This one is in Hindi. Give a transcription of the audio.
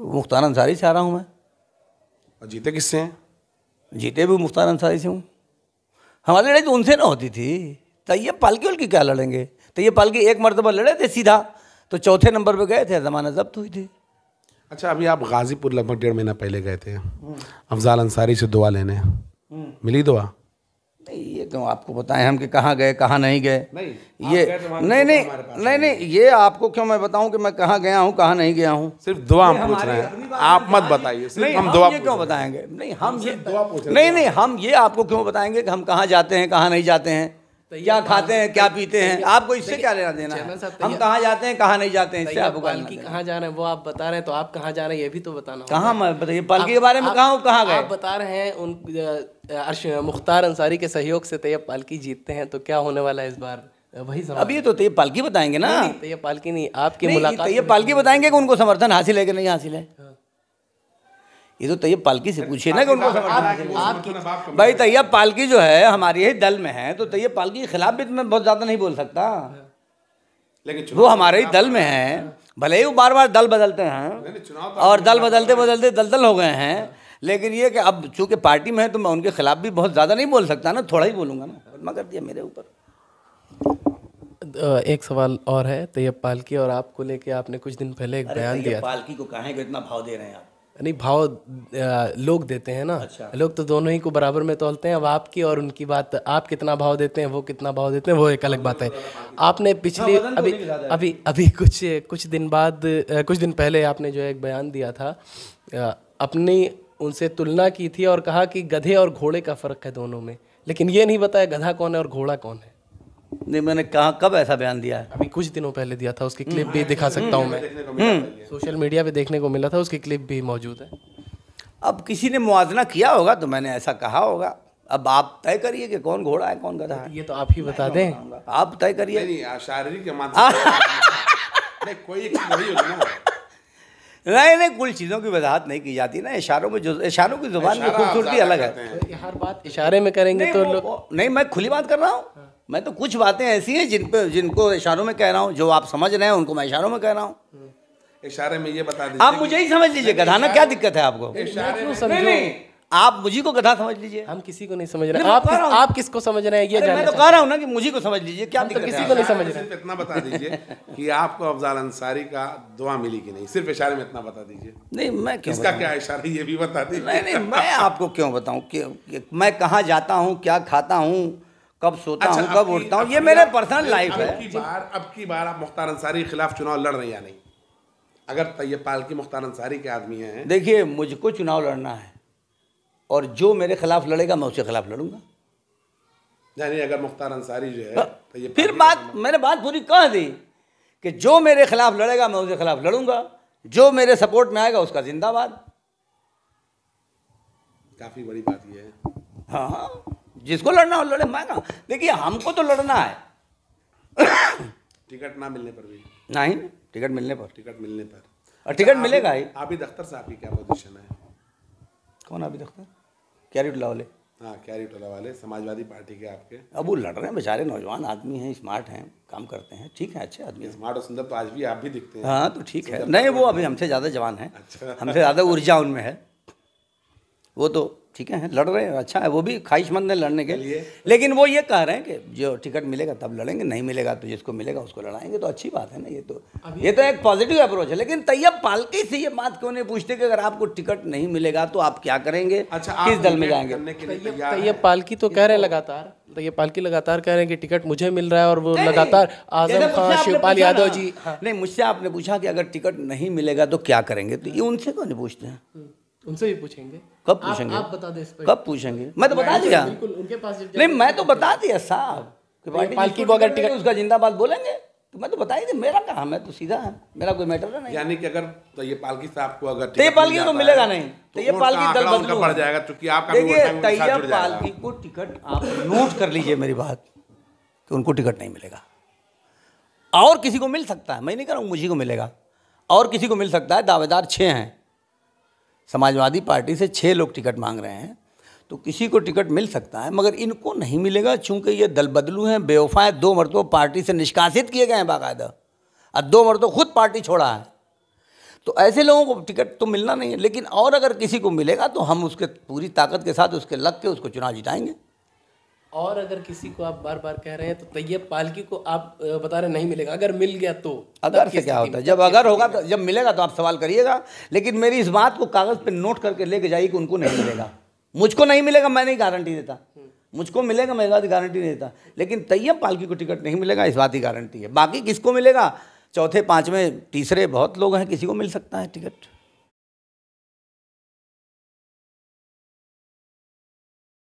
मुख्तार अंसारी से आ रहा हूँ मैं और जीते किससे हैं जीते भी मुख्तार अंसारी से हूँ हमारी लड़ाई तो उनसे ना होती थी तैयब पालकी उल्की क्या लड़ेंगे तैयब पालकी एक मरतबा लड़े थे सीधा तो चौथे नंबर पर गए थे जमाना जब्त हुई थी अच्छा अभी आप गाजीपुर लगभग डेढ़ महीना पहले गए थे अफजाल अंसारी से दुआ लेने हम्म। मिली दुआ नहीं ये क्यों तो आपको बताएं हम कि कहाँ गए कहाँ नहीं गए नहीं ये तो नहीं नहीं नहीं नहीं ये आपको क्यों मैं बताऊं कि मैं कहाँ गया हूँ कहाँ नहीं गया हूँ सिर्फ दुआ हम पूछ रहे हैं आप मत बताइए सिर्फ हम दुआ क्यों बताएंगे नहीं हम ये दुआ पूछ नहीं नहीं हम ये आपको क्यों बताएंगे कि हम कहाँ जाते हैं कहाँ नहीं जाते हैं क्या खाते हैं क्या पीते हैं आपको इससे क्या लेना देना है हम कहाँ जाते हैं कहाँ नहीं जाते हैं आप पालकी कहाँ जा रहे हैं वो आप बता रहे हैं तो आप कहाँ जा रहे हैं ये भी तो बताना कहाँ बताइए पालकी के बारे में कहा कहाँ गए बता रहे हैं उन अर्श मुख्तार अंसारी के सहयोग से तैयब पालकी जीतते हैं तो क्या होने वाला है इस बार वही अब ये तो तैयब पालकी बताएंगे ना तैयब पालकी नहीं आपकी मुलाकात तैयब पालकी बताएंगे कि उनको समर्थन हासिल है कि नहीं हासिल है ये तो तैयब पालकी से पूछिए ना कि उनको भाई तैयब पालकी जो है हमारे ही दल में है तो तैयब पालकी के खिलाफ भी तो मैं बहुत ज़्यादा नहीं बोल सकता लेकिन वो तो हमारे ही दल में है भले ही वो बार बार दल बदलते हैं तो और दल बदलते बदलते दलदल हो गए हैं लेकिन ये कि अब चूंकि पार्टी में है तो मैं उनके खिलाफ भी बहुत ज़्यादा नहीं बोल सकता ना थोड़ा ही बोलूँगा ना मुकदमा कर दिया मेरे ऊपर एक सवाल और है तैयब पालकी और आपको लेके आपने कुछ दिन पहले एक बयान दिया पालकी को कहा इतना भाव दे रहे हैं आप नहीं भाव लोग देते हैं ना अच्छा। लोग तो दोनों ही को बराबर में तोलते हैं अब आपकी और उनकी बात आप कितना भाव देते हैं वो कितना भाव देते हैं वो एक अलग बात है आपने पिछले हाँ, तो अभी अभी अभी कुछ कुछ दिन बाद कुछ दिन पहले आपने जो एक बयान दिया था अपनी उनसे तुलना की थी और कहा कि गधे और घोड़े का फ़र्क है दोनों में लेकिन ये नहीं बताया गधा कौन है और घोड़ा कौन है नहीं मैंने कहा कब ऐसा बयान दिया है अभी कुछ दिनों पहले दिया था उसकी क्लिप हम्म। भी दिखा सकता हूँ हम्म। मैं हम्म। सोशल मीडिया पे देखने को मिला था उसकी क्लिप भी मौजूद है अब किसी ने मुआजना किया होगा तो मैंने ऐसा कहा होगा अब आप तय करिए कि कौन घोड़ा है कौन गधा है ये तो आप ही बता दें आप तय करिए नहीं शारीरिक कोई नहीं नहीं कुल चीज़ों की वजाहत नहीं की जाती ना इशारों में जो इशारों की जुबान की खूबसूरती अलग है हर बात इशारे में करेंगे तो लोग नहीं मैं खुली बात कर रहा हूँ हाँ। मैं तो कुछ बातें ऐसी हैं जिन पे जिनको इशारों में कह रहा हूँ जो आप समझ रहे हैं उनको मैं इशारों में कह रहा हूँ इशारे में ये बता दीजिए आप मुझे ही समझ लीजिए गधा ना क्या दिक्कत है आपको आप मुझे को गधा समझ लीजिए हम किसी को नहीं समझ रहे आप किस, आप किसको समझ रहे हैं ये मैं तो कह रहा हूँ ना कि मुझे को समझ लीजिए क्या तो किसी को नहीं समझ रहे इतना बता दीजिए कि आपको अफजाल अंसारी का दुआ मिली कि नहीं सिर्फ इशारे में इतना बता दीजिए नहीं मैं किसका क्या इशारा ये भी बता दीजिए नहीं नहीं मैं आपको क्यों बताऊँ मैं कहाँ जाता हूँ क्या खाता हूँ कब सोता अच्छा, हूँ कब उठता हूँ ये मेरे पर्सनल लाइफ है अब की बार अब की बार आप मुख्तार अंसारी के खिलाफ चुनाव लड़ रहे हैं या नहीं अगर तैयब की मुख्तार अंसारी के आदमी हैं देखिए मुझको चुनाव लड़ना है और जो मेरे खिलाफ लड़ेगा मैं उसके खिलाफ लड़ूंगा यानी अगर मुख्तार अंसारी जो है हाँ, तैयब फिर बात मैंने बात पूरी कह दी कि जो मेरे खिलाफ लड़ेगा मैं उसके खिलाफ लड़ूंगा जो मेरे सपोर्ट में आएगा उसका जिंदाबाद काफ़ी बड़ी बात यह है हाँ, हाँ। जिसको लड़ना हो लड़े मैं ना देखिए हमको तो लड़ना है टिकट ना मिलने पर भी नहीं टिकट मिलने पर टिकट मिलने पर और टिकट मिलेगा ही अभी अख्तर साहब की क्या पोजीशन है कौन अभी आबिद अख्तर कैरिट वाले हाँ कैरिट वाले समाजवादी पार्टी के आपके अब वो लड़ रहे हैं बेचारे नौजवान आदमी हैं स्मार्ट हैं काम करते हैं ठीक है अच्छे आदमी स्मार्ट और सुंदर तो आज भी आप भी दिखते हैं हाँ तो ठीक है नहीं तो वो अभी हमसे ज़्यादा जवान हैं अच्छा। हमसे ज़्यादा ऊर्जा उनमें है वो तो ठीक है लड़ रहे हैं अच्छा है वो भी ख्वाहिशमंद है लड़ने के लिए लेकिन वो ये कह रहे हैं कि जो टिकट मिलेगा तब लड़ेंगे नहीं मिलेगा तो जिसको मिलेगा उसको लड़ाएंगे तो अच्छी बात है ना ये तो ये तो एक पॉजिटिव अप्रोच है लेकिन तैयब पालकी से ये बात क्यों नहीं पूछते कि अगर आपको टिकट नहीं मिलेगा तो आप क्या करेंगे अच्छा किस दल में जाएंगे तैयब पालकी तो कह रहे हैं तो- लगातार तैयब पालकी लगातार कह रहे हैं कि टिकट मुझे मिल रहा है और वो लगातार तो आजम खान शिवपाल यादव जी हाँ। नहीं मुझसे आपने पूछा कि अगर टिकट नहीं मिलेगा तो क्या करेंगे तो ये उनसे क्यों नहीं पूछते हैं हम्म। उनसे भी पूछेंगे कब पूछेंगे आप, आप बता दे कब पूछेंगे मैं तो बता दिया उनके पास नहीं मैं तो, तो बता दिया साहब पालकी को अगर टिकट उसका जिंदाबाद बोलेंगे तो मैं तो बता ही मेरा कहा मैं तो सीधा है मेरा कोई मैटर है नहीं यानी कि अगर तो ये पालकी साहब को अगर तो ये पालकी तो मिलेगा नहीं तो, तो ये पालकी दल बदल पड़ जाएगा क्योंकि आप देखिए तैयार पालकी को टिकट आप नोट कर लीजिए मेरी बात कि उनको टिकट नहीं मिलेगा और किसी को मिल सकता है मैं नहीं कह रहा हूँ मुझे को मिलेगा और किसी को मिल सकता है दावेदार छः हैं समाजवादी पार्टी से छः लोग टिकट मांग रहे हैं तो किसी को टिकट मिल सकता है मगर इनको नहीं मिलेगा चूंकि ये दल बदलू हैं बेवफा दो मरतों पार्टी से निष्कासित किए गए हैं बाकायदा और दो मरतों खुद पार्टी छोड़ा है तो ऐसे लोगों को टिकट तो मिलना नहीं है लेकिन और अगर किसी को मिलेगा तो हम उसके पूरी ताकत के साथ उसके लग के उसको चुनाव जिताएंगे और अगर किसी को आप बार बार कह रहे हैं तो तैयब पालकी को आप बता रहे नहीं मिलेगा अगर मिल गया तो अगर से क्या होता है जब अगर होगा तो जब मिलेगा तो आप सवाल करिएगा लेकिन मेरी इस बात को कागज़ पर नोट करके लेके जाइए कि उनको नहीं मिलेगा मुझको नहीं मिलेगा मैं नहीं गारंटी देता मुझको मिलेगा मैं इस बात गारंटी नहीं देता लेकिन तैयब पालकी को टिकट नहीं मिलेगा इस बात की गारंटी है बाकी किसको मिलेगा चौथे पाँचवें तीसरे बहुत लोग हैं किसी को मिल सकता है टिकट